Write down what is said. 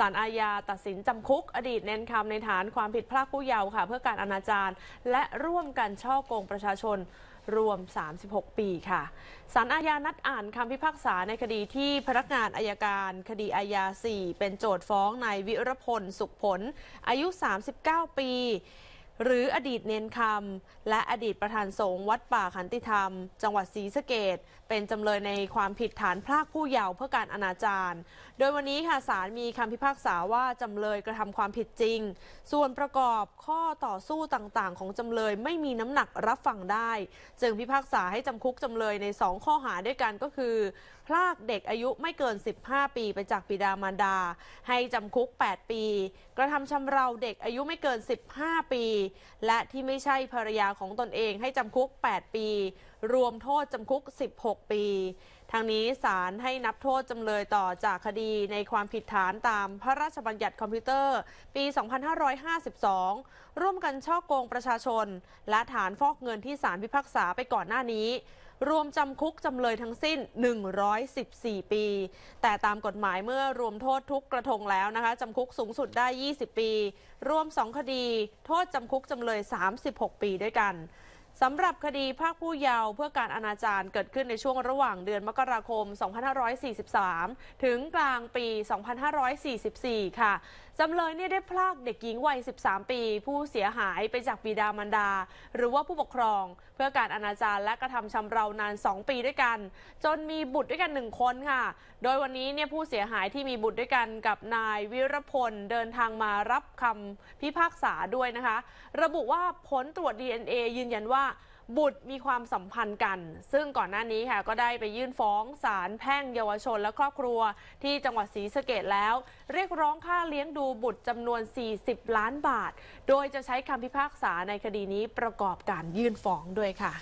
สารอาญาตัดสินจำคุกอดีตเน้นคำในฐานความผิดพลาดผู้เยาว์ค่ะ เพื่อการอนาจารและร่วมกันช่อโกงประชาชนรวม 36 ปีค่ะ สารอาญานัดอ่านคำพิพากษาในคดีที่พนักงานอายการคดีอาญา 4 เป็นโจทย์ฟ้องนายวิรพลสุขผลอายุ 39 ปีหรืออดีตเนนคำและอดีตประธานสงฆ์วัดป่าขันติธรรม จังหวัดศรีสะเกดเป็นจำเลยในความผิดฐานพรากผู้เยาว์เพื่อการอนาจาร โดยวันนี้ค่ะศาลมีคำพิพากษาว่า จำเลยกระทำความผิดจริง ส่วนประกอบข้อต่อสู้ต่างๆของจำเลยไม่มีน้ำหนักรับฟังได้ จึงพิพากษาให้จำคุกจำเลยในสองข้อหาด้วยกันก็คือพรากเด็กอายุไม่เกิน 15 ปีไปจากบิดามารดา ให้จำคุก 8 ปี กระทำชำเราเด็กอายุไม่เกิน 15 ปีและที่ไม่ใช่ภรรยาของตนเองให้จำคุก 8 ปี รวมโทษจำคุก 16 ปีทางนี้ศาลให้นับโทษจำเลยต่อจากคดีในความผิดฐานตามพระราชบัญญัติคอมพิวเตอร์ปี 2552 ร่วมกันช่อโกงประชาชนและฐานฟอกเงินที่ศาลพิพากษาไปก่อนหน้านี้รวมจำคุกจำเลยทั้งสิ้น 114 ปี แต่ตามกฎหมายเมื่อรวมโทษทุกกระทงแล้วนะคะ จำคุกสูงสุดได้ 20 ปี รวม 2 คดี โทษจำคุกจำเลย 36 ปีด้วยกันสำหรับคดีภาคผู้เยาว์เพื่อการอนาจารเกิดขึ้นในช่วงระหว่างเดือนมกราคม 2543 ถึงกลางปี 2544 ค่ะ จำเลยเนี่ยได้พลากเด็กหญิงวัย 13 ปี ผู้เสียหายไปจากบิดามารดา หรือว่าผู้ปกครองเพื่อการอนาจารและกระทำชำเรานาน 2 ปีด้วยกัน จนมีบุตรด้วยกัน 1 คนค่ะโดยวันนี้เนี่ยผู้เสียหายที่มีบุตรด้วยกันกับนายวิรพลเดินทางมารับคำพิพากษาด้วยนะคะ ระบุว่าผลตรวจ DNA ยืนยันว่าาบุตรมีความสัมพันธ์กัน ซึ่งก่อนหน้านี้ค่ะ ก็ได้ไปยื่นฟ้องศาลแพ่งเยาวชนและครอบครัวที่จังหวัดศรีสะเกดแล้ว เรียกร้องค่าเลี้ยงดูบุตรจำนวน 40 ล้านบาท โดยจะใช้คำพิพากษาในคดีนี้ประกอบการยื่นฟ้องด้วยค่ะ